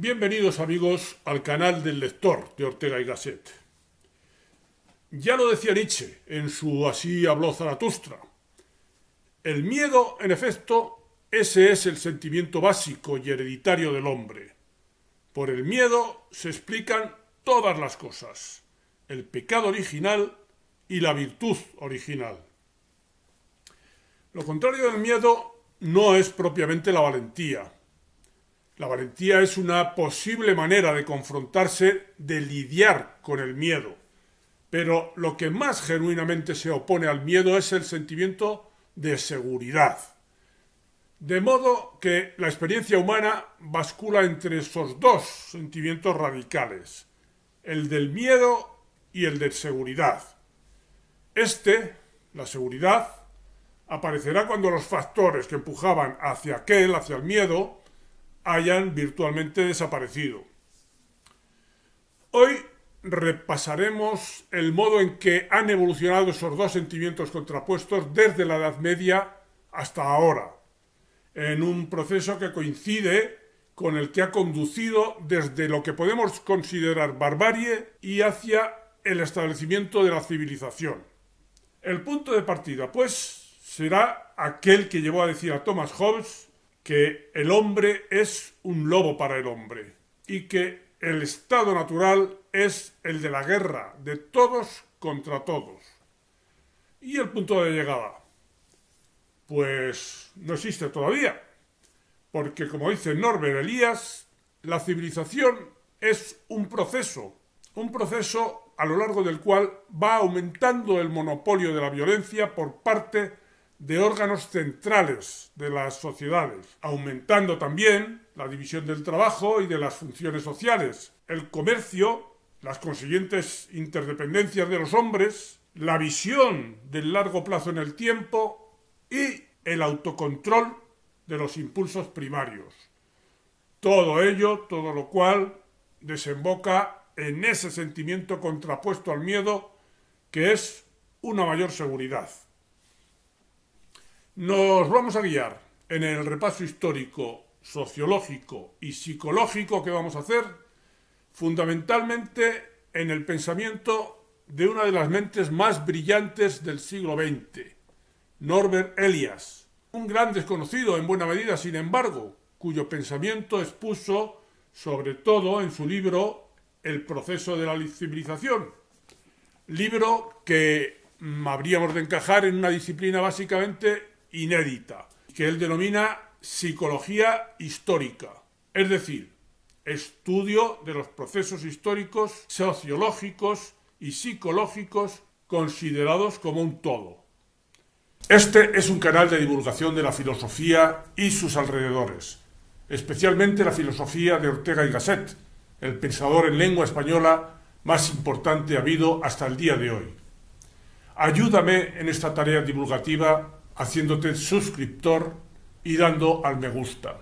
Bienvenidos amigos al canal del lector de Ortega y Gasset. Ya lo decía Nietzsche en su Así habló Zaratustra. El miedo, en efecto, ese es el sentimiento básico y hereditario del hombre. Por el miedo se explican todas las cosas, el pecado original y la virtud original. Lo contrario del miedo no es propiamente la valentía, la valentía es una posible manera de confrontarse, de lidiar con el miedo. Pero lo que más genuinamente se opone al miedo es el sentimiento de seguridad. De modo que la experiencia humana bascula entre esos dos sentimientos radicales, el del miedo y el de seguridad. Este, la seguridad, aparecerá cuando los factores que empujaban hacia aquel, hacia el miedo, hayan virtualmente desaparecido. Hoy repasaremos el modo en que han evolucionado esos dos sentimientos contrapuestos desde la Edad Media hasta ahora, en un proceso que coincide con el que ha conducido desde lo que podemos considerar barbarie y hacia el establecimiento de la civilización. El punto de partida, pues, será aquel que llevó a decir a Thomas Hobbes que el hombre es un lobo para el hombre y que el estado natural es el de la guerra, de todos contra todos. ¿Y el punto de llegada? Pues no existe todavía, porque como dice Norbert Elías, la civilización es un proceso, un proceso a lo largo del cual va aumentando el monopolio de la violencia por parte de órganos centrales de las sociedades, aumentando también la división del trabajo y de las funciones sociales, el comercio, las consiguientes interdependencias de los hombres, la visión del largo plazo en el tiempo y el autocontrol de los impulsos primarios. Todo ello, todo lo cual, desemboca en ese sentimiento contrapuesto al miedo que es una mayor seguridad. Nos vamos a guiar en el repaso histórico, sociológico y psicológico que vamos a hacer, fundamentalmente en el pensamiento de una de las mentes más brillantes del siglo XX, Norbert Elias, un gran desconocido en buena medida, sin embargo, cuyo pensamiento expuso sobre todo en su libro El proceso de la civilización, libro que habríamos de encajar en una disciplina básicamente inédita, que él denomina psicología histórica, es decir, estudio de los procesos históricos, sociológicos y psicológicos considerados como un todo. Este es un canal de divulgación de la filosofía y sus alrededores, especialmente la filosofía de Ortega y Gasset, el pensador en lengua española más importante habido hasta el día de hoy. Ayúdame en esta tarea divulgativa haciéndote suscriptor y dando al me gusta.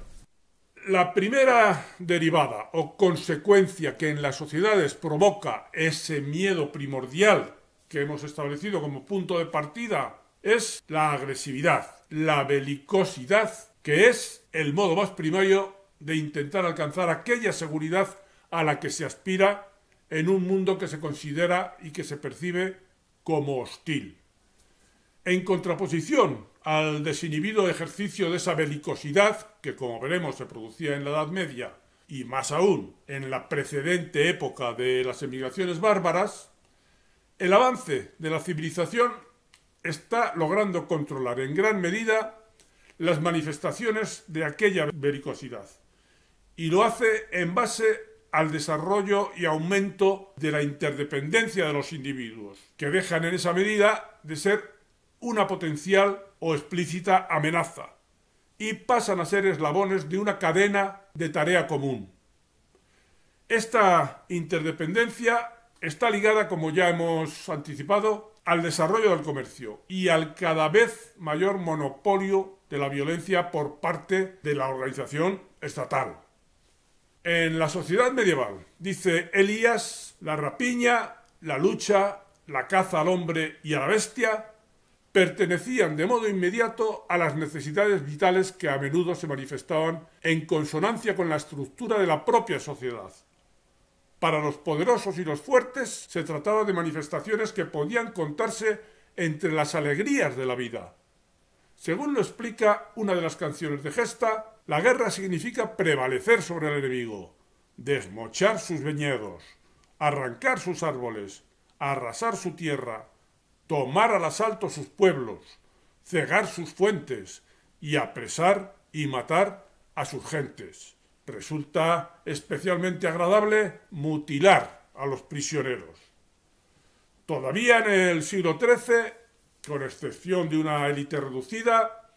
La primera derivada o consecuencia que en las sociedades provoca ese miedo primordial que hemos establecido como punto de partida es la agresividad, la belicosidad, que es el modo más primario de intentar alcanzar aquella seguridad a la que se aspira en un mundo que se considera y que se percibe como hostil. En contraposición al desinhibido ejercicio de esa belicosidad que, como veremos, se producía en la Edad Media y más aún en la precedente época de las emigraciones bárbaras, el avance de la civilización está logrando controlar en gran medida las manifestaciones de aquella belicosidad y lo hace en base al desarrollo y aumento de la interdependencia de los individuos, que dejan en esa medida de ser una potencial o explícita amenaza y pasan a ser eslabones de una cadena de tarea común. Esta interdependencia está ligada, como ya hemos anticipado, al desarrollo del comercio y al cada vez mayor monopolio de la violencia por parte de la organización estatal. En la sociedad medieval, dice Elías, la rapiña, la lucha, la caza al hombre y a la bestia pertenecían de modo inmediato a las necesidades vitales que a menudo se manifestaban en consonancia con la estructura de la propia sociedad. Para los poderosos y los fuertes se trataba de manifestaciones que podían contarse entre las alegrías de la vida. Según lo explica una de las canciones de Gesta, la guerra significa prevalecer sobre el enemigo, desmochar sus viñedos, arrancar sus árboles, arrasar su tierra, tomar al asalto sus pueblos, cegar sus fuentes y apresar y matar a sus gentes. Resulta especialmente agradable mutilar a los prisioneros. Todavía en el siglo XIII, con excepción de una élite reducida,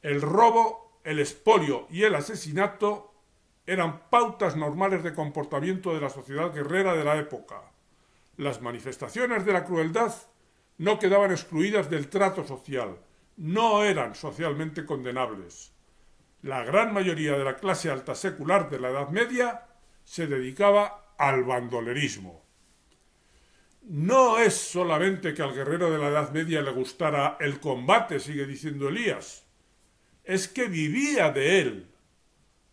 el robo, el espolio y el asesinato eran pautas normales de comportamiento de la sociedad guerrera de la época. Las manifestaciones de la crueldad no quedaban excluidas del trato social, no eran socialmente condenables. La gran mayoría de la clase alta secular de la Edad Media se dedicaba al bandolerismo. No es solamente que al guerrero de la Edad Media le gustara el combate, sigue diciendo Elías, es que vivía de él.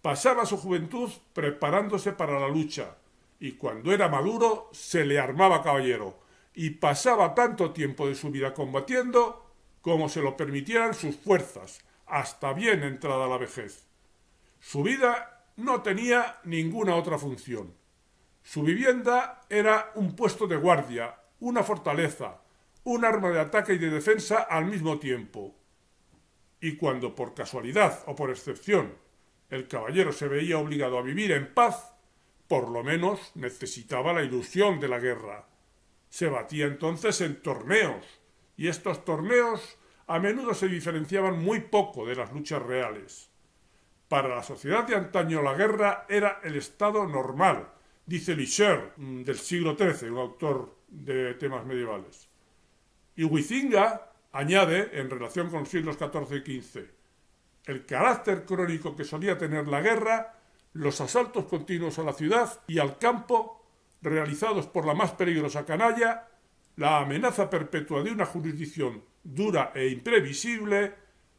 Pasaba su juventud preparándose para la lucha, y cuando era maduro se le armaba caballero, y pasaba tanto tiempo de su vida combatiendo como se lo permitieran sus fuerzas, hasta bien entrada la vejez. Su vida no tenía ninguna otra función. Su vivienda era un puesto de guardia, una fortaleza, un arma de ataque y de defensa al mismo tiempo. Y cuando por casualidad o por excepción el caballero se veía obligado a vivir en paz, por lo menos necesitaba la ilusión de la guerra se batía entonces en torneos, y estos torneos a menudo se diferenciaban muy poco de las luchas reales. Para la sociedad de antaño la guerra era el estado normal, dice Licher mm, del siglo XIII, un autor de temas medievales. Y Huizinga añade, en relación con los siglos XIV y XV, el carácter crónico que solía tener la guerra, los asaltos continuos a la ciudad y al campo realizados por la más peligrosa canalla, la amenaza perpetua de una jurisdicción dura e imprevisible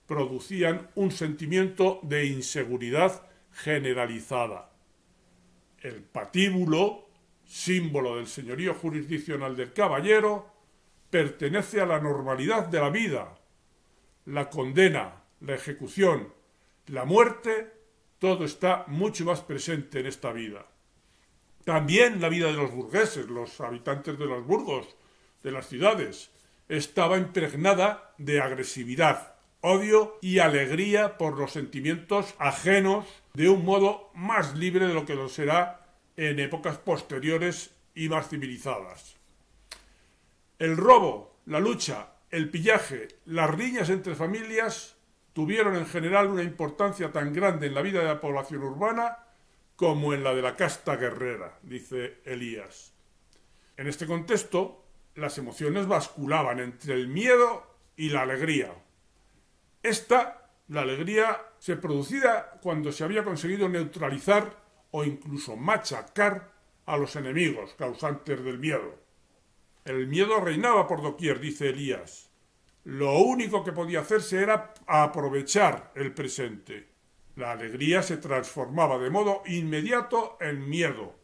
producían un sentimiento de inseguridad generalizada. El patíbulo, símbolo del señorío jurisdiccional del caballero, pertenece a la normalidad de la vida. La condena, la ejecución, la muerte, todo está mucho más presente en esta vida. También la vida de los burgueses, los habitantes de los burgos, de las ciudades, estaba impregnada de agresividad, odio y alegría por los sentimientos ajenos de un modo más libre de lo que lo será en épocas posteriores y más civilizadas. El robo, la lucha, el pillaje, las riñas entre familias tuvieron en general una importancia tan grande en la vida de la población urbana como en la de la casta guerrera, dice Elías. En este contexto, las emociones basculaban entre el miedo y la alegría. Esta, la alegría, se producía cuando se había conseguido neutralizar o incluso machacar a los enemigos causantes del miedo. El miedo reinaba por doquier, dice Elías. Lo único que podía hacerse era aprovechar el presente. La alegría se transformaba de modo inmediato en miedo,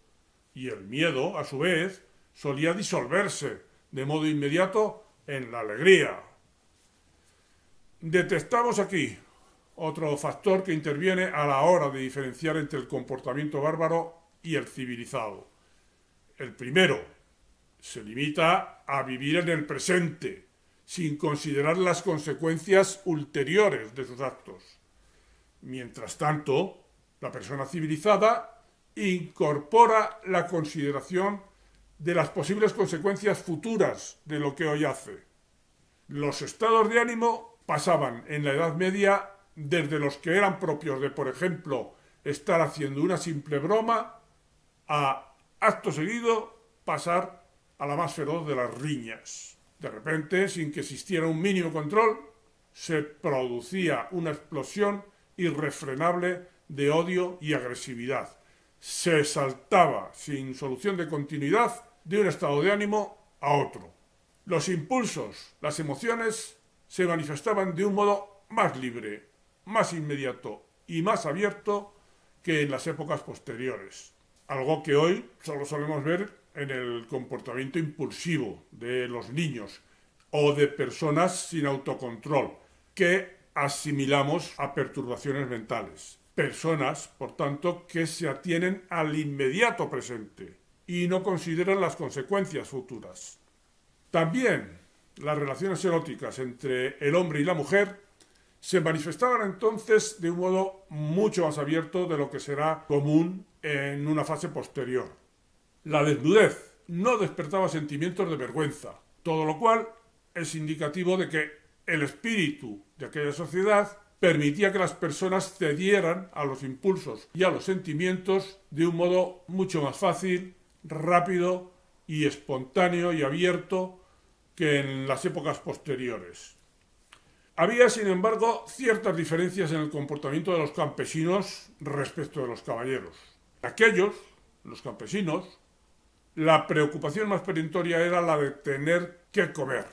y el miedo, a su vez, solía disolverse de modo inmediato en la alegría. Detestamos aquí otro factor que interviene a la hora de diferenciar entre el comportamiento bárbaro y el civilizado. El primero se limita a vivir en el presente, sin considerar las consecuencias ulteriores de sus actos. Mientras tanto, la persona civilizada incorpora la consideración de las posibles consecuencias futuras de lo que hoy hace. Los estados de ánimo pasaban en la Edad Media desde los que eran propios de, por ejemplo, estar haciendo una simple broma, a acto seguido pasar a la más feroz de las riñas. De repente, sin que existiera un mínimo control, se producía una explosión irrefrenable de odio y agresividad. Se saltaba, sin solución de continuidad, de un estado de ánimo a otro. Los impulsos, las emociones, se manifestaban de un modo más libre, más inmediato y más abierto que en las épocas posteriores. Algo que hoy solo solemos ver en el comportamiento impulsivo de los niños o de personas sin autocontrol, que asimilamos a perturbaciones mentales. Personas, por tanto, que se atienen al inmediato presente y no consideran las consecuencias futuras. También las relaciones eróticas entre el hombre y la mujer se manifestaban entonces de un modo mucho más abierto de lo que será común en una fase posterior. La desnudez no despertaba sentimientos de vergüenza, todo lo cual es indicativo de que el espíritu de aquella sociedad permitía que las personas cedieran a los impulsos y a los sentimientos de un modo mucho más fácil, rápido y espontáneo y abierto que en las épocas posteriores. Había, sin embargo, ciertas diferencias en el comportamiento de los campesinos respecto de los caballeros. Aquellos, los campesinos, la preocupación más perentoria era la de tener que comer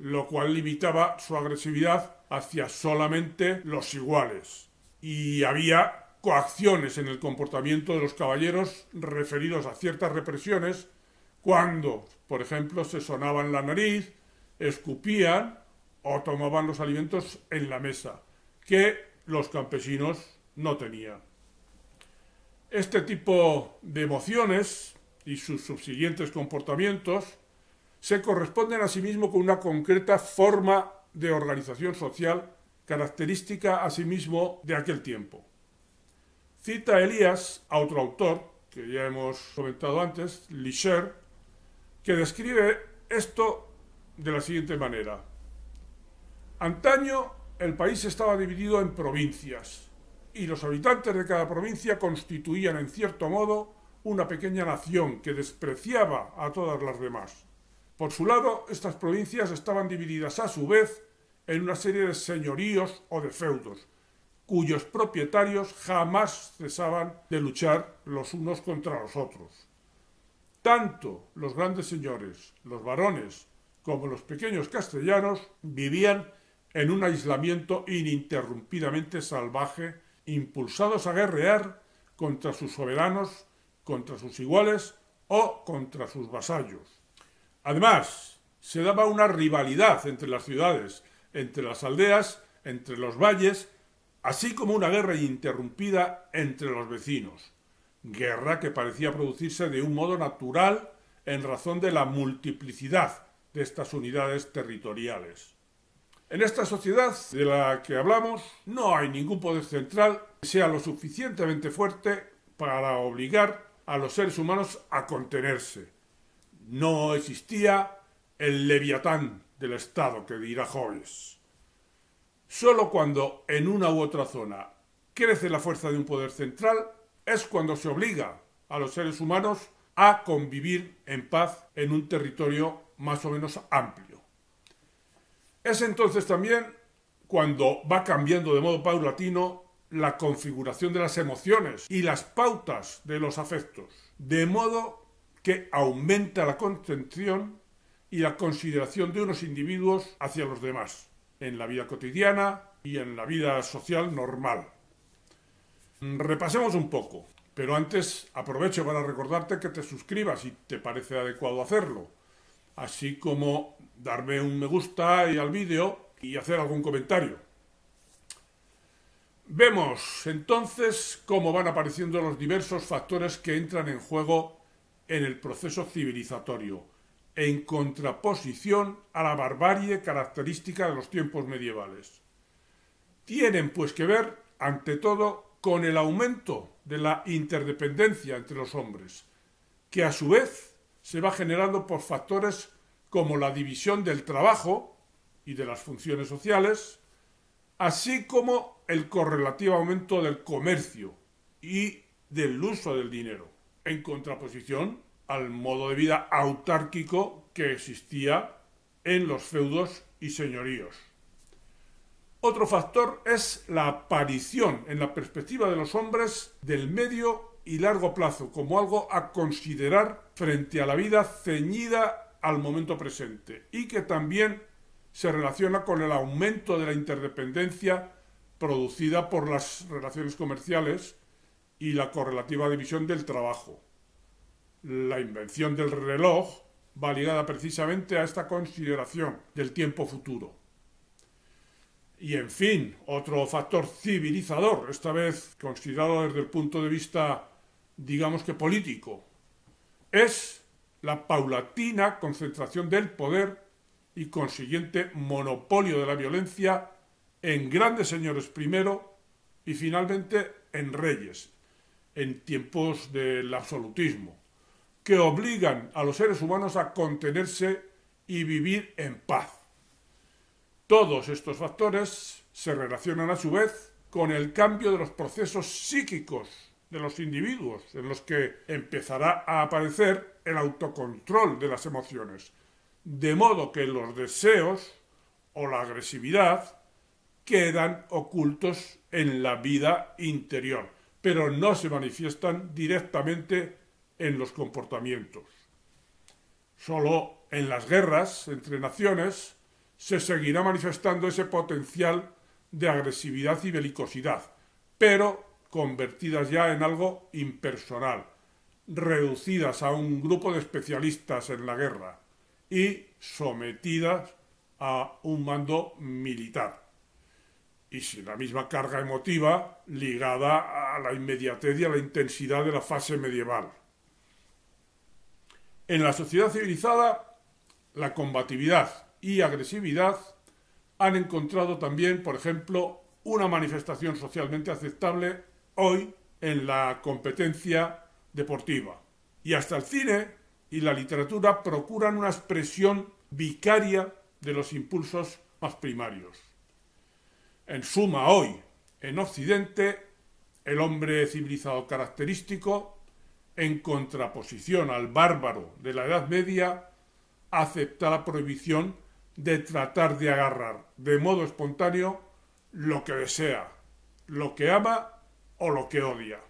lo cual limitaba su agresividad hacia solamente los iguales. Y había coacciones en el comportamiento de los caballeros referidos a ciertas represiones cuando, por ejemplo, se sonaban la nariz, escupían o tomaban los alimentos en la mesa, que los campesinos no tenían. Este tipo de emociones y sus subsiguientes comportamientos se corresponden a sí mismo con una concreta forma de organización social característica a sí mismo de aquel tiempo. Cita Elías a otro autor, que ya hemos comentado antes, Licher, que describe esto de la siguiente manera. Antaño el país estaba dividido en provincias y los habitantes de cada provincia constituían en cierto modo una pequeña nación que despreciaba a todas las demás. Por su lado, estas provincias estaban divididas a su vez en una serie de señoríos o de feudos, cuyos propietarios jamás cesaban de luchar los unos contra los otros. Tanto los grandes señores, los varones, como los pequeños castellanos vivían en un aislamiento ininterrumpidamente salvaje, impulsados a guerrear contra sus soberanos, contra sus iguales o contra sus vasallos. Además, se daba una rivalidad entre las ciudades, entre las aldeas, entre los valles, así como una guerra interrumpida entre los vecinos, guerra que parecía producirse de un modo natural en razón de la multiplicidad de estas unidades territoriales. En esta sociedad de la que hablamos no hay ningún poder central que sea lo suficientemente fuerte para obligar a los seres humanos a contenerse, no existía el leviatán del Estado que dirá Hobbes. Solo cuando en una u otra zona crece la fuerza de un poder central es cuando se obliga a los seres humanos a convivir en paz en un territorio más o menos amplio. Es entonces también cuando va cambiando de modo paulatino la configuración de las emociones y las pautas de los afectos, de modo que aumenta la contención y la consideración de unos individuos hacia los demás, en la vida cotidiana y en la vida social normal. Mm, repasemos un poco, pero antes aprovecho para recordarte que te suscribas si te parece adecuado hacerlo, así como darme un me gusta y al vídeo y hacer algún comentario. Vemos entonces cómo van apareciendo los diversos factores que entran en juego en el proceso civilizatorio, en contraposición a la barbarie característica de los tiempos medievales. Tienen pues que ver, ante todo, con el aumento de la interdependencia entre los hombres, que a su vez se va generando por factores como la división del trabajo y de las funciones sociales, así como el correlativo aumento del comercio y del uso del dinero en contraposición al modo de vida autárquico que existía en los feudos y señoríos. Otro factor es la aparición en la perspectiva de los hombres del medio y largo plazo como algo a considerar frente a la vida ceñida al momento presente y que también se relaciona con el aumento de la interdependencia producida por las relaciones comerciales y la correlativa división del trabajo. La invención del reloj va ligada precisamente a esta consideración del tiempo futuro. Y en fin, otro factor civilizador, esta vez considerado desde el punto de vista, digamos que político, es la paulatina concentración del poder y consiguiente monopolio de la violencia en grandes señores primero y finalmente en reyes, en tiempos del absolutismo, que obligan a los seres humanos a contenerse y vivir en paz. Todos estos factores se relacionan a su vez con el cambio de los procesos psíquicos de los individuos, en los que empezará a aparecer el autocontrol de las emociones, de modo que los deseos o la agresividad quedan ocultos en la vida interior pero no se manifiestan directamente en los comportamientos. Solo en las guerras entre naciones se seguirá manifestando ese potencial de agresividad y belicosidad, pero convertidas ya en algo impersonal, reducidas a un grupo de especialistas en la guerra y sometidas a un mando militar y sin la misma carga emotiva ligada a la inmediatez y a la intensidad de la fase medieval. En la sociedad civilizada, la combatividad y agresividad han encontrado también, por ejemplo, una manifestación socialmente aceptable hoy en la competencia deportiva. Y hasta el cine y la literatura procuran una expresión vicaria de los impulsos más primarios. En suma, hoy, en Occidente, el hombre civilizado característico, en contraposición al bárbaro de la Edad Media, acepta la prohibición de tratar de agarrar de modo espontáneo lo que desea, lo que ama o lo que odia.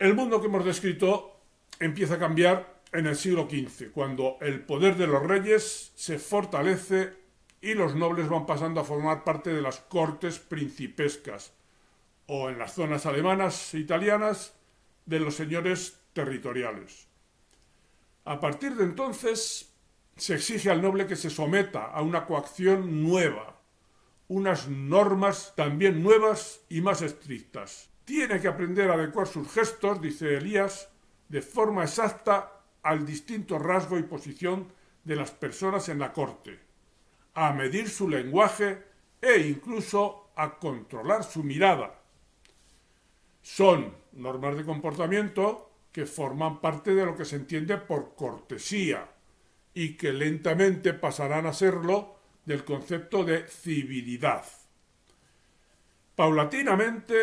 El mundo que hemos descrito empieza a cambiar en el siglo XV, cuando el poder de los reyes se fortalece y los nobles van pasando a formar parte de las cortes principescas o en las zonas alemanas e italianas de los señores territoriales. A partir de entonces se exige al noble que se someta a una coacción nueva, unas normas también nuevas y más estrictas. Tiene que aprender a adecuar sus gestos, dice Elías, de forma exacta al distinto rasgo y posición de las personas en la corte a medir su lenguaje e incluso a controlar su mirada. Son normas de comportamiento que forman parte de lo que se entiende por cortesía y que lentamente pasarán a serlo del concepto de civilidad. Paulatinamente,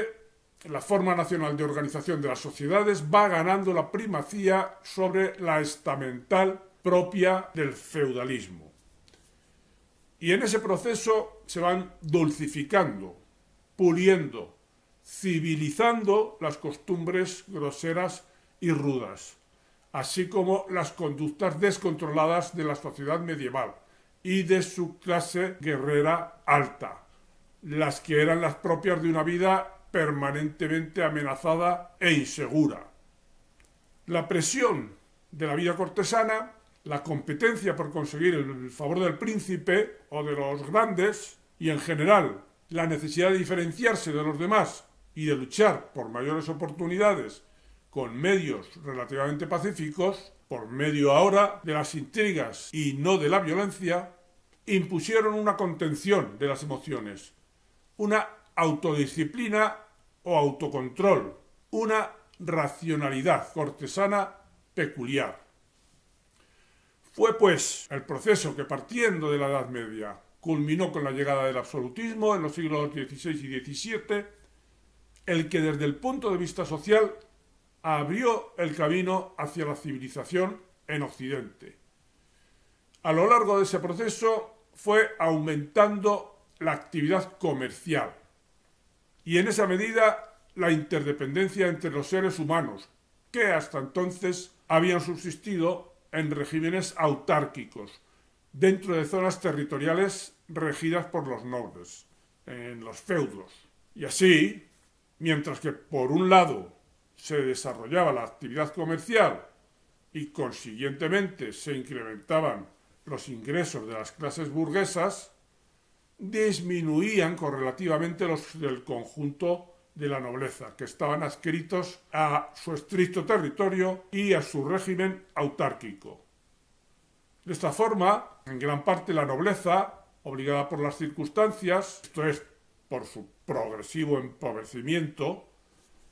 la forma nacional de organización de las sociedades va ganando la primacía sobre la estamental propia del feudalismo. Y en ese proceso se van dulcificando, puliendo, civilizando las costumbres groseras y rudas, así como las conductas descontroladas de la sociedad medieval y de su clase guerrera alta, las que eran las propias de una vida permanentemente amenazada e insegura. La presión de la vida cortesana la competencia por conseguir el favor del príncipe o de los grandes y en general la necesidad de diferenciarse de los demás y de luchar por mayores oportunidades con medios relativamente pacíficos, por medio ahora de las intrigas y no de la violencia, impusieron una contención de las emociones, una autodisciplina o autocontrol, una racionalidad cortesana peculiar. Fue pues el proceso que partiendo de la Edad Media culminó con la llegada del absolutismo en los siglos XVI y XVII, el que desde el punto de vista social abrió el camino hacia la civilización en Occidente. A lo largo de ese proceso fue aumentando la actividad comercial y en esa medida la interdependencia entre los seres humanos que hasta entonces habían subsistido en regímenes autárquicos, dentro de zonas territoriales regidas por los nobles, en los feudos. Y así, mientras que por un lado se desarrollaba la actividad comercial y consiguientemente se incrementaban los ingresos de las clases burguesas, disminuían correlativamente los del conjunto de la nobleza, que estaban adscritos a su estricto territorio y a su régimen autárquico. De esta forma, en gran parte la nobleza, obligada por las circunstancias, esto es, por su progresivo empobrecimiento,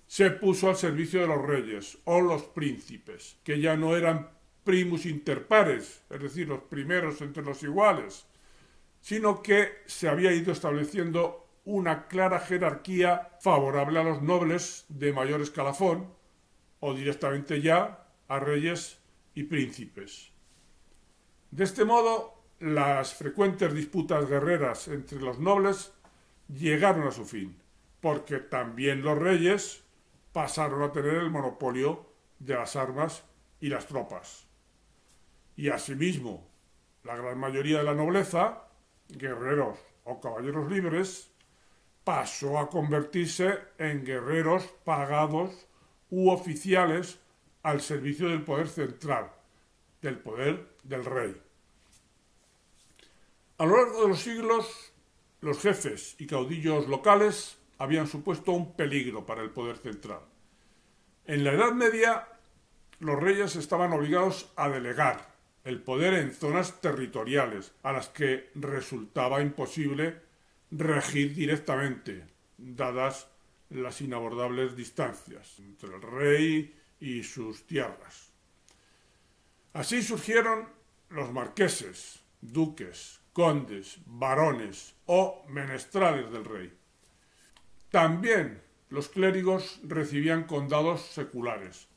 se puso al servicio de los reyes o los príncipes, que ya no eran primus inter pares, es decir, los primeros entre los iguales, sino que se había ido estableciendo una clara jerarquía favorable a los nobles de mayor escalafón o directamente ya a reyes y príncipes. De este modo, las frecuentes disputas guerreras entre los nobles llegaron a su fin, porque también los reyes pasaron a tener el monopolio de las armas y las tropas. Y asimismo, la gran mayoría de la nobleza, guerreros o caballeros libres, pasó a convertirse en guerreros pagados u oficiales al servicio del poder central, del poder del rey. A lo largo de los siglos, los jefes y caudillos locales habían supuesto un peligro para el poder central. En la Edad Media, los reyes estaban obligados a delegar el poder en zonas territoriales a las que resultaba imposible regir directamente, dadas las inabordables distancias entre el rey y sus tierras. Así surgieron los marqueses, duques, condes, varones o menestrales del rey. También los clérigos recibían condados seculares.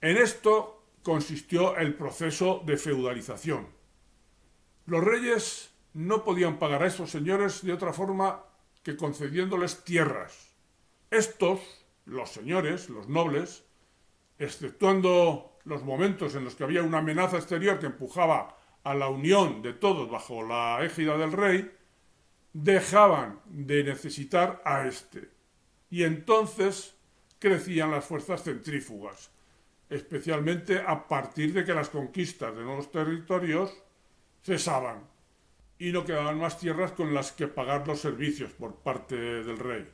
En esto consistió el proceso de feudalización. Los reyes no podían pagar a esos señores de otra forma que concediéndoles tierras. Estos, los señores, los nobles, exceptuando los momentos en los que había una amenaza exterior que empujaba a la unión de todos bajo la égida del rey, dejaban de necesitar a éste. Y entonces crecían las fuerzas centrífugas, especialmente a partir de que las conquistas de nuevos territorios cesaban y no quedaban más tierras con las que pagar los servicios por parte del rey.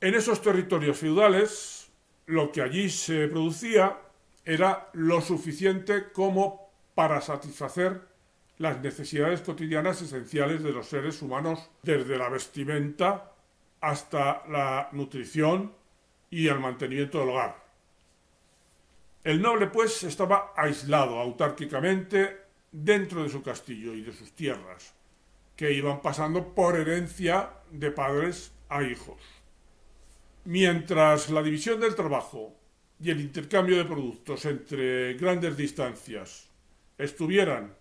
En esos territorios feudales, lo que allí se producía era lo suficiente como para satisfacer las necesidades cotidianas esenciales de los seres humanos, desde la vestimenta hasta la nutrición y el mantenimiento del hogar. El noble, pues, estaba aislado autárquicamente dentro de su castillo y de sus tierras, que iban pasando por herencia de padres a hijos. Mientras la división del trabajo y el intercambio de productos entre grandes distancias estuvieran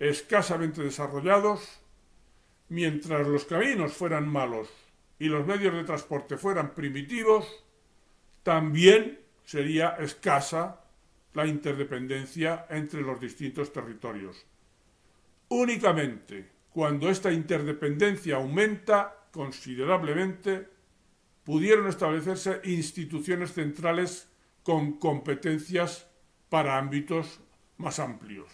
escasamente desarrollados, mientras los caminos fueran malos y los medios de transporte fueran primitivos, también sería escasa la interdependencia entre los distintos territorios. Únicamente cuando esta interdependencia aumenta considerablemente, pudieron establecerse instituciones centrales con competencias para ámbitos más amplios.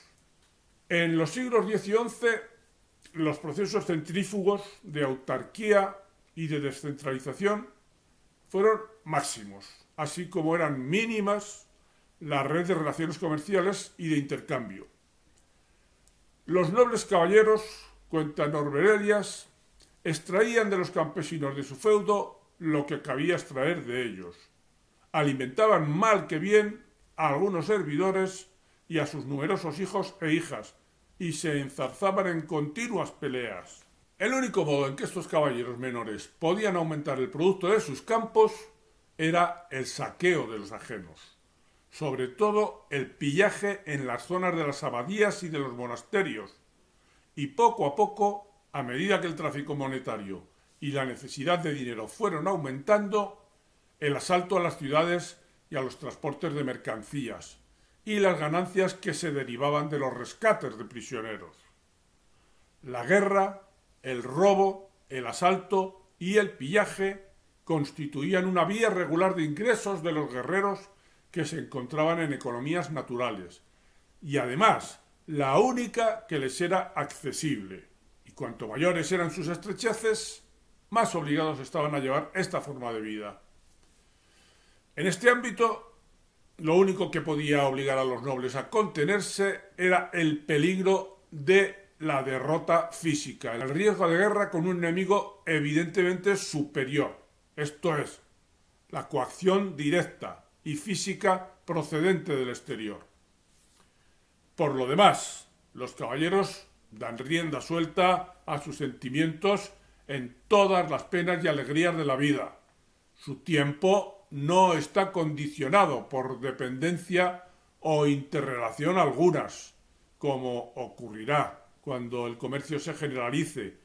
En los siglos X y XI, los procesos centrífugos de autarquía y de descentralización fueron máximos, así como eran mínimas la red de relaciones comerciales y de intercambio. Los nobles caballeros, cuenta Norberelias, extraían de los campesinos de su feudo lo que cabía extraer de ellos. Alimentaban mal que bien a algunos servidores y a sus numerosos hijos e hijas, y se enzarzaban en continuas peleas. El único modo en que estos caballeros menores podían aumentar el producto de sus campos era el saqueo de los ajenos sobre todo el pillaje en las zonas de las abadías y de los monasterios, y poco a poco, a medida que el tráfico monetario y la necesidad de dinero fueron aumentando, el asalto a las ciudades y a los transportes de mercancías, y las ganancias que se derivaban de los rescates de prisioneros. La guerra, el robo, el asalto y el pillaje constituían una vía regular de ingresos de los guerreros que se encontraban en economías naturales y además la única que les era accesible. Y cuanto mayores eran sus estrecheces, más obligados estaban a llevar esta forma de vida. En este ámbito, lo único que podía obligar a los nobles a contenerse era el peligro de la derrota física, el riesgo de guerra con un enemigo evidentemente superior. Esto es, la coacción directa, y física procedente del exterior. Por lo demás, los caballeros dan rienda suelta a sus sentimientos en todas las penas y alegrías de la vida. Su tiempo no está condicionado por dependencia o interrelación algunas, como ocurrirá cuando el comercio se generalice,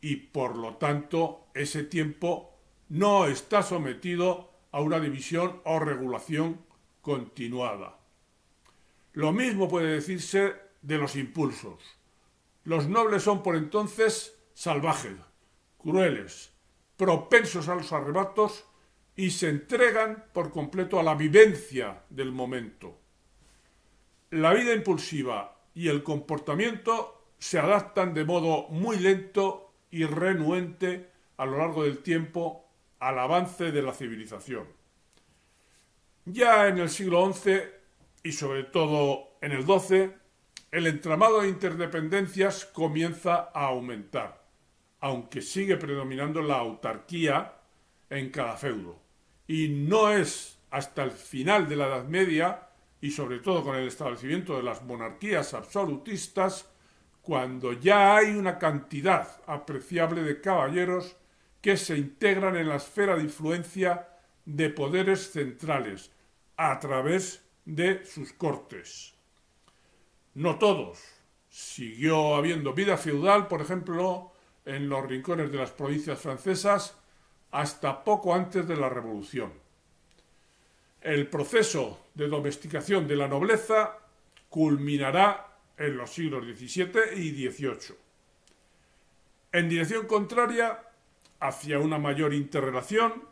y por lo tanto ese tiempo no está sometido a una división o regulación continuada. Lo mismo puede decirse de los impulsos. Los nobles son por entonces salvajes, crueles, propensos a los arrebatos y se entregan por completo a la vivencia del momento. La vida impulsiva y el comportamiento se adaptan de modo muy lento y renuente a lo largo del tiempo al avance de la civilización. Ya en el siglo XI y sobre todo en el XII, el entramado de interdependencias comienza a aumentar, aunque sigue predominando la autarquía en cada feudo. Y no es hasta el final de la Edad Media, y sobre todo con el establecimiento de las monarquías absolutistas, cuando ya hay una cantidad apreciable de caballeros que se integran en la esfera de influencia de poderes centrales a través de sus cortes. No todos. Siguió habiendo vida feudal, por ejemplo, en los rincones de las provincias francesas hasta poco antes de la Revolución. El proceso de domesticación de la nobleza culminará en los siglos XVII y XVIII. En dirección contraria, hacia una mayor interrelación,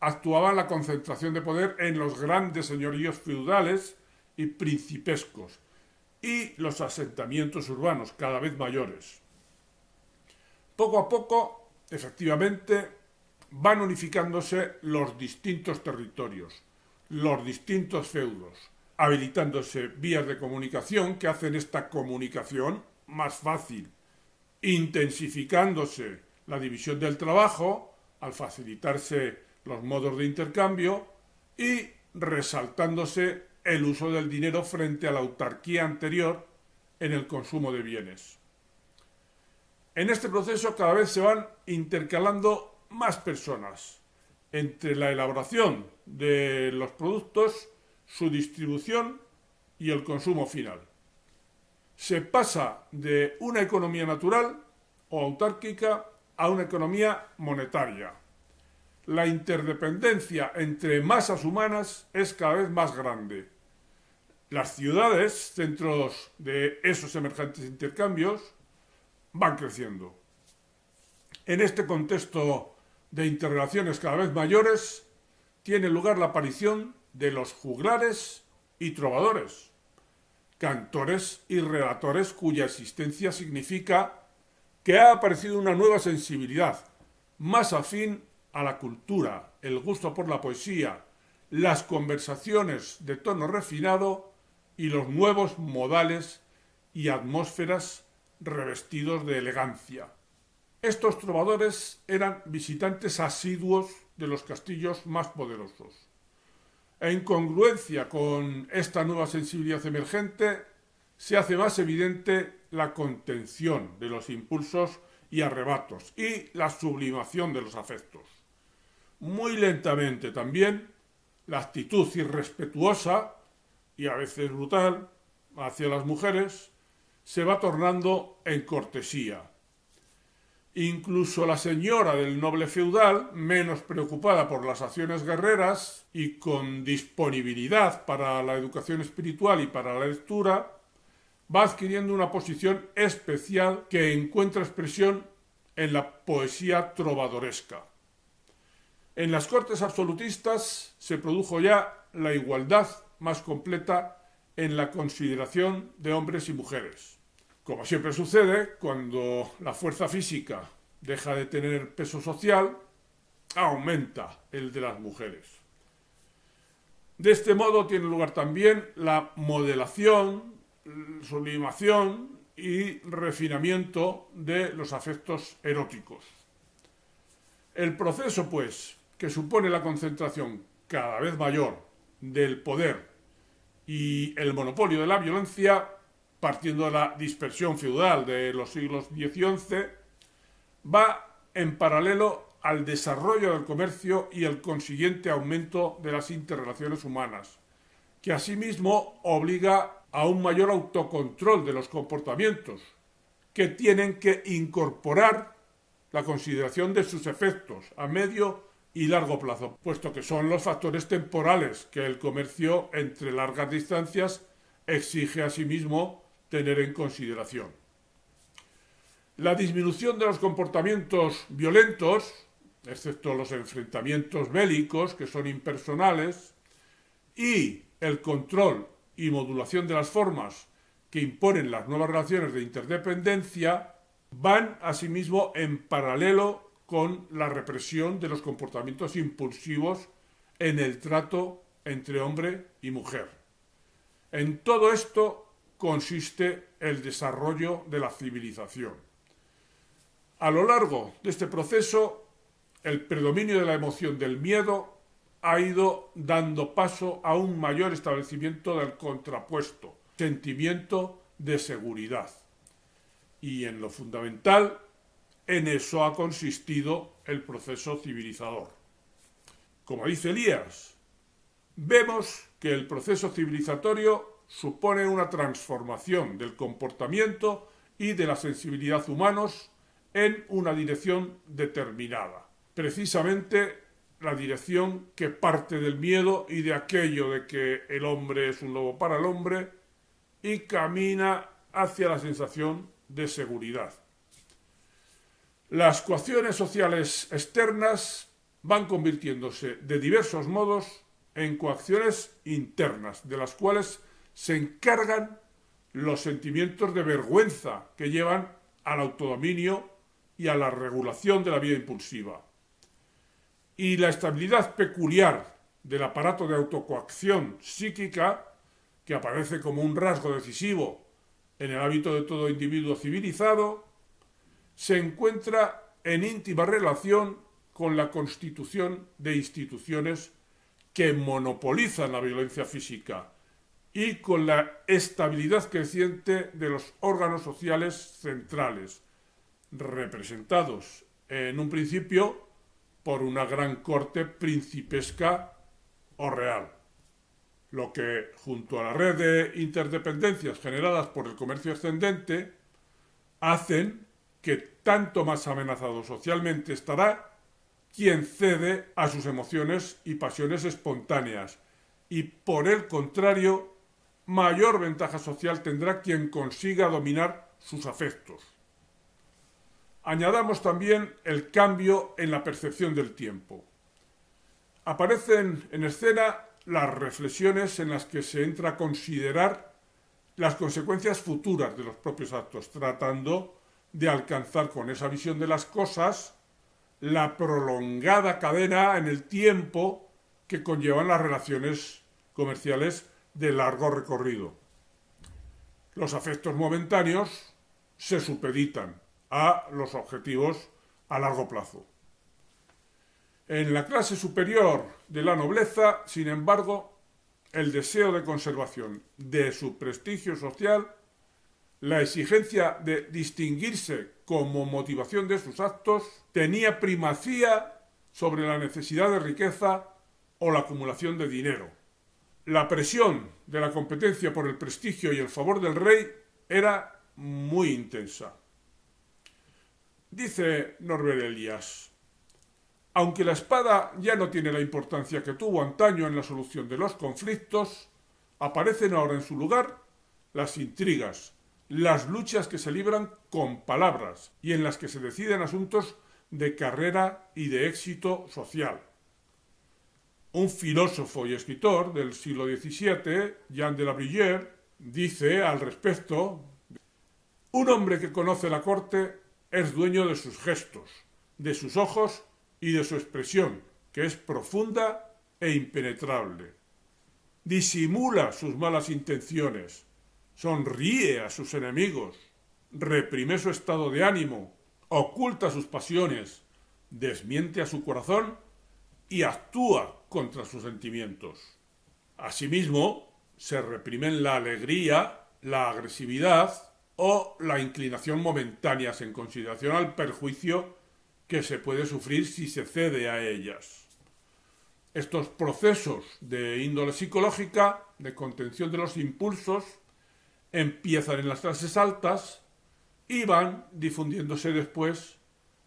actuaba la concentración de poder en los grandes señoríos feudales y principescos y los asentamientos urbanos cada vez mayores. Poco a poco, efectivamente, van unificándose los distintos territorios, los distintos feudos, habilitándose vías de comunicación que hacen esta comunicación más fácil, intensificándose la división del trabajo al facilitarse los modos de intercambio y resaltándose el uso del dinero frente a la autarquía anterior en el consumo de bienes. En este proceso cada vez se van intercalando más personas entre la elaboración de los productos, su distribución y el consumo final. Se pasa de una economía natural o autárquica a una economía monetaria. La interdependencia entre masas humanas es cada vez más grande. Las ciudades, centros de esos emergentes intercambios, van creciendo. En este contexto de interrelaciones cada vez mayores, tiene lugar la aparición de los juglares y trovadores, cantores y relatores cuya existencia significa que ha aparecido una nueva sensibilidad, más afín a la cultura, el gusto por la poesía, las conversaciones de tono refinado y los nuevos modales y atmósferas revestidos de elegancia. Estos trovadores eran visitantes asiduos de los castillos más poderosos. En congruencia con esta nueva sensibilidad emergente, se hace más evidente la contención de los impulsos y arrebatos y la sublimación de los afectos. Muy lentamente también la actitud irrespetuosa y a veces brutal hacia las mujeres se va tornando en cortesía. Incluso la señora del noble feudal, menos preocupada por las acciones guerreras y con disponibilidad para la educación espiritual y para la lectura, va adquiriendo una posición especial que encuentra expresión en la poesía trovadoresca. En las cortes absolutistas se produjo ya la igualdad más completa en la consideración de hombres y mujeres. Como siempre sucede, cuando la fuerza física deja de tener peso social, aumenta el de las mujeres. De este modo tiene lugar también la modelación Mm, sublimación y refinamiento de los afectos eróticos. El proceso, pues, que supone la concentración cada vez mayor del poder y el monopolio de la violencia, partiendo de la dispersión feudal de los siglos XI y XI, va en paralelo al desarrollo del comercio y el consiguiente aumento de las interrelaciones humanas, que asimismo obliga a un mayor autocontrol de los comportamientos que tienen que incorporar la consideración de sus efectos a medio y largo plazo, puesto que son los factores temporales que el comercio entre largas distancias exige a sí mismo tener en consideración. La disminución de los comportamientos violentos, excepto los enfrentamientos bélicos que son impersonales, y el control y modulación de las formas que imponen las nuevas relaciones de interdependencia van asimismo en paralelo con la represión de los comportamientos impulsivos en el trato entre hombre y mujer. En todo esto consiste el desarrollo de la civilización. A lo largo de este proceso, el predominio de la emoción del miedo ha ido dando paso a un mayor establecimiento del contrapuesto, sentimiento de seguridad. Y en lo fundamental, en eso ha consistido el proceso civilizador. Como dice Elías, vemos que el proceso civilizatorio supone una transformación del comportamiento y de la sensibilidad humanos en una dirección determinada. Precisamente la dirección que parte del miedo y de aquello de que el hombre es un lobo para el hombre y camina hacia la sensación de seguridad. Las coacciones sociales externas van convirtiéndose de diversos modos en coacciones internas, de las cuales se encargan los sentimientos de vergüenza que llevan al autodominio y a la regulación de la vida impulsiva y la estabilidad peculiar del aparato de autocoacción psíquica, que aparece como un rasgo decisivo en el hábito de todo individuo civilizado, se encuentra en íntima relación con la constitución de instituciones que monopolizan la violencia física y con la estabilidad creciente de los órganos sociales centrales, representados en un principio por una gran corte principesca o real, lo que, junto a la red de interdependencias generadas por el comercio ascendente, hacen que tanto más amenazado socialmente estará quien cede a sus emociones y pasiones espontáneas, y por el contrario, mayor ventaja social tendrá quien consiga dominar sus afectos añadamos también el cambio en la percepción del tiempo. Aparecen en escena las reflexiones en las que se entra a considerar las consecuencias futuras de los propios actos, tratando de alcanzar con esa visión de las cosas la prolongada cadena en el tiempo que conllevan las relaciones comerciales de largo recorrido. Los afectos momentáneos se supeditan a los objetivos a largo plazo. En la clase superior de la nobleza, sin embargo, el deseo de conservación de su prestigio social, la exigencia de distinguirse como motivación de sus actos, tenía primacía sobre la necesidad de riqueza o la acumulación de dinero. La presión de la competencia por el prestigio y el favor del rey era muy intensa. Dice Norbert Elias, aunque la espada ya no tiene la importancia que tuvo antaño en la solución de los conflictos, aparecen ahora en su lugar las intrigas, las luchas que se libran con palabras y en las que se deciden asuntos de carrera y de éxito social. Un filósofo y escritor del siglo XVII, Jean de la Bruyère, dice al respecto, un hombre que conoce la corte es dueño de sus gestos, de sus ojos y de su expresión, que es profunda e impenetrable. Disimula sus malas intenciones, sonríe a sus enemigos, reprime su estado de ánimo, oculta sus pasiones, desmiente a su corazón y actúa contra sus sentimientos. Asimismo, se reprimen la alegría, la agresividad, o la inclinación momentánea en consideración al perjuicio que se puede sufrir si se cede a ellas. Estos procesos de índole psicológica, de contención de los impulsos, empiezan en las clases altas y van difundiéndose después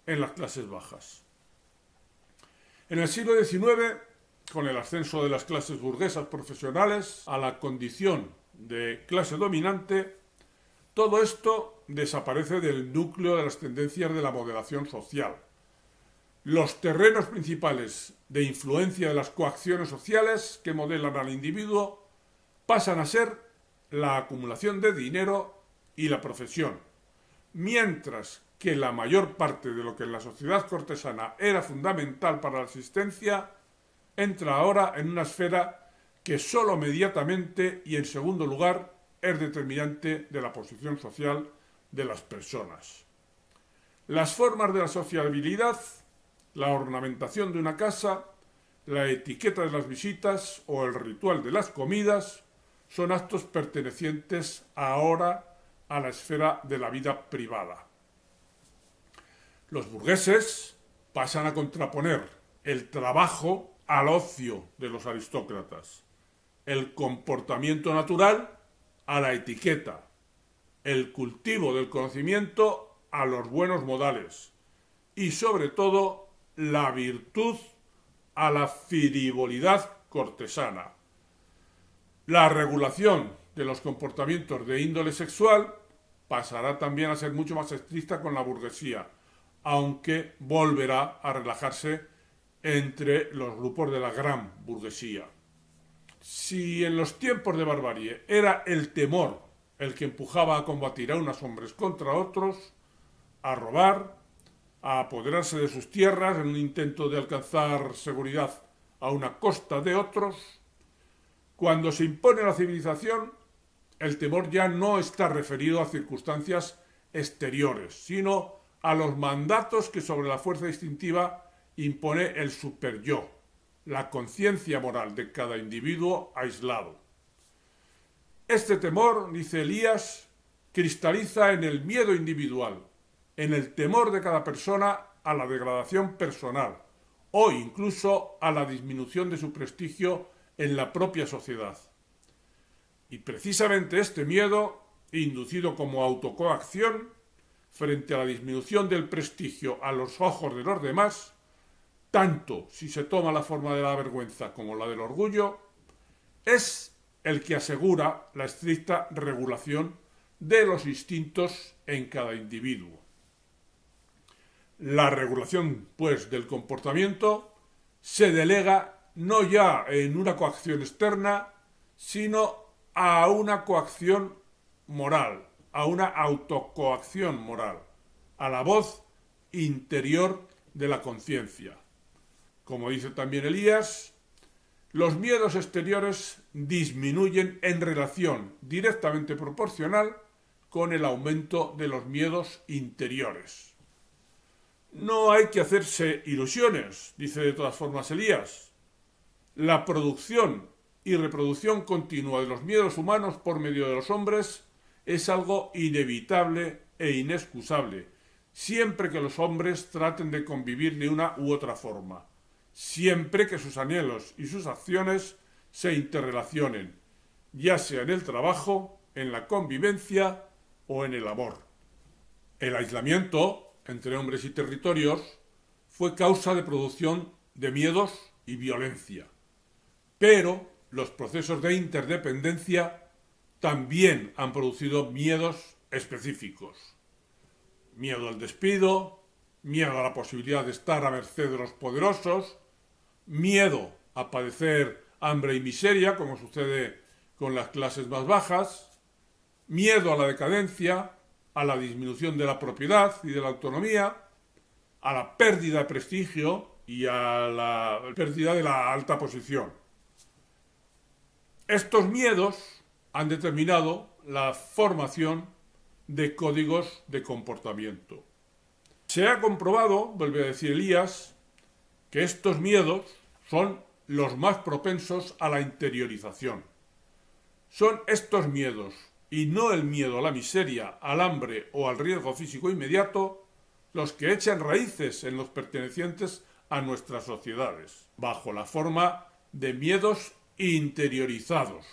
en las clases bajas. En el siglo XIX, con el ascenso de las clases burguesas profesionales a la condición de clase dominante, todo esto desaparece del núcleo de las tendencias de la modelación social. Los terrenos principales de influencia de las coacciones sociales que modelan al individuo pasan a ser la acumulación de dinero y la profesión, mientras que la mayor parte de lo que en la sociedad cortesana era fundamental para la existencia entra ahora en una esfera que sólo inmediatamente y en segundo lugar es determinante de la posición social de las personas. Las formas de la sociabilidad, la ornamentación de una casa, la etiqueta de las visitas o el ritual de las comidas son actos pertenecientes ahora a la esfera de la vida privada. Los burgueses pasan a contraponer el trabajo al ocio de los aristócratas, el comportamiento natural a la etiqueta, el cultivo del conocimiento a los buenos modales y sobre todo la virtud a la frivolidad cortesana, la regulación de los comportamientos de índole sexual pasará también a ser mucho más estricta con la burguesía, aunque volverá a relajarse entre los grupos de la gran burguesía. Si en los tiempos de barbarie era el temor el que empujaba a combatir a unos hombres contra otros, a robar, a apoderarse de sus tierras en un intento de alcanzar seguridad a una costa de otros, cuando se impone la civilización, el temor ya no está referido a circunstancias exteriores, sino a los mandatos que sobre la fuerza distintiva impone el superyo, la conciencia moral de cada individuo aislado. Este temor, dice Elías, cristaliza en el miedo individual, en el temor de cada persona a la degradación personal o incluso a la disminución de su prestigio en la propia sociedad. Y precisamente este miedo, inducido como autocoacción, frente a la disminución del prestigio a los ojos de los demás, tanto si se toma la forma de la vergüenza como la del orgullo, es el que asegura la estricta regulación de los instintos en cada individuo. La regulación, pues, del comportamiento se delega no ya en una coacción externa, sino a una coacción moral, a una autocoacción moral, a la voz interior de la conciencia. Como dice también Elías, los miedos exteriores disminuyen en relación directamente proporcional con el aumento de los miedos interiores. No hay que hacerse ilusiones, dice de todas formas Elías. La producción y reproducción continua de los miedos humanos por medio de los hombres es algo inevitable e inexcusable, siempre que los hombres traten de convivir de una u otra forma siempre que sus anhelos y sus acciones se interrelacionen, ya sea en el trabajo, en la convivencia o en el amor. El aislamiento entre hombres y territorios fue causa de producción de miedos y violencia, pero los procesos de interdependencia también han producido miedos específicos. Miedo al despido, miedo a la posibilidad de estar a merced de los poderosos, miedo a padecer hambre y miseria, como sucede con las clases más bajas, miedo a la decadencia, a la disminución de la propiedad y de la autonomía, a la pérdida de prestigio y a la pérdida de la alta posición. Estos miedos han determinado la formación de códigos de comportamiento. Se ha comprobado, vuelve a decir Elías, que estos miedos son los más propensos a la interiorización. Son estos miedos, y no el miedo a la miseria, al hambre o al riesgo físico inmediato, los que echan raíces en los pertenecientes a nuestras sociedades, bajo la forma de miedos interiorizados,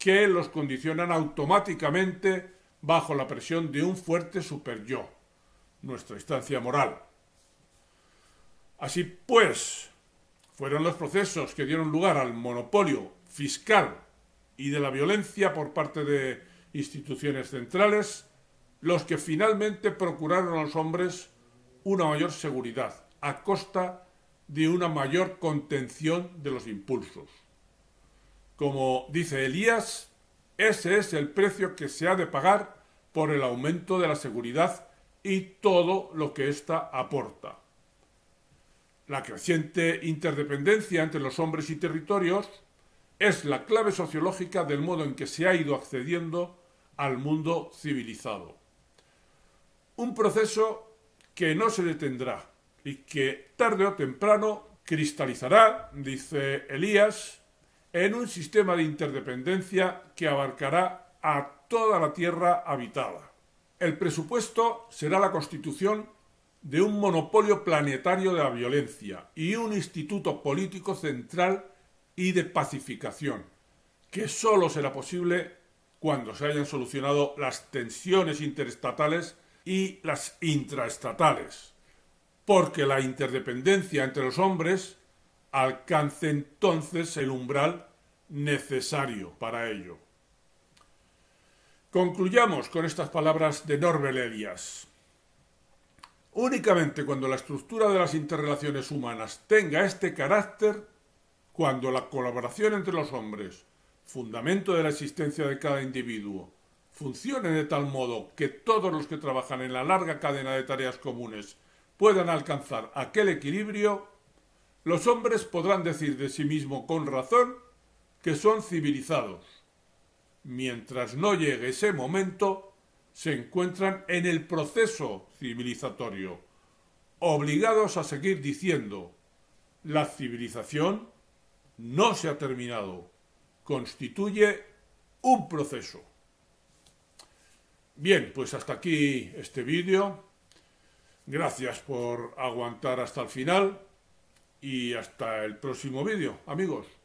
que los condicionan automáticamente bajo la presión de un fuerte superyo, nuestra instancia moral. Así pues, fueron los procesos que dieron lugar al monopolio fiscal y de la violencia por parte de instituciones centrales los que finalmente procuraron a los hombres una mayor seguridad a costa de una mayor contención de los impulsos. Como dice Elías, ese es el precio que se ha de pagar por el aumento de la seguridad y todo lo que ésta aporta. La creciente interdependencia entre los hombres y territorios es la clave sociológica del modo en que se ha ido accediendo al mundo civilizado. Un proceso que no se detendrá y que tarde o temprano cristalizará, dice Elías, en un sistema de interdependencia que abarcará a toda la tierra habitada. El presupuesto será la constitución de un monopolio planetario de la violencia y un instituto político central y de pacificación, que sólo será posible cuando se hayan solucionado las tensiones interestatales y las intraestatales, porque la interdependencia entre los hombres alcance entonces el umbral necesario para ello. Concluyamos con estas palabras de Norbert Elias. Únicamente cuando la estructura de las interrelaciones humanas tenga este carácter, cuando la colaboración entre los hombres, fundamento de la existencia de cada individuo, funcione de tal modo que todos los que trabajan en la larga cadena de tareas comunes puedan alcanzar aquel equilibrio, los hombres podrán decir de sí mismo con razón que son civilizados. Mientras no llegue ese momento, se encuentran en el proceso civilizatorio, obligados a seguir diciendo, la civilización no se ha terminado, constituye un proceso. Bien, pues hasta aquí este vídeo. Gracias por aguantar hasta el final y hasta el próximo vídeo, amigos.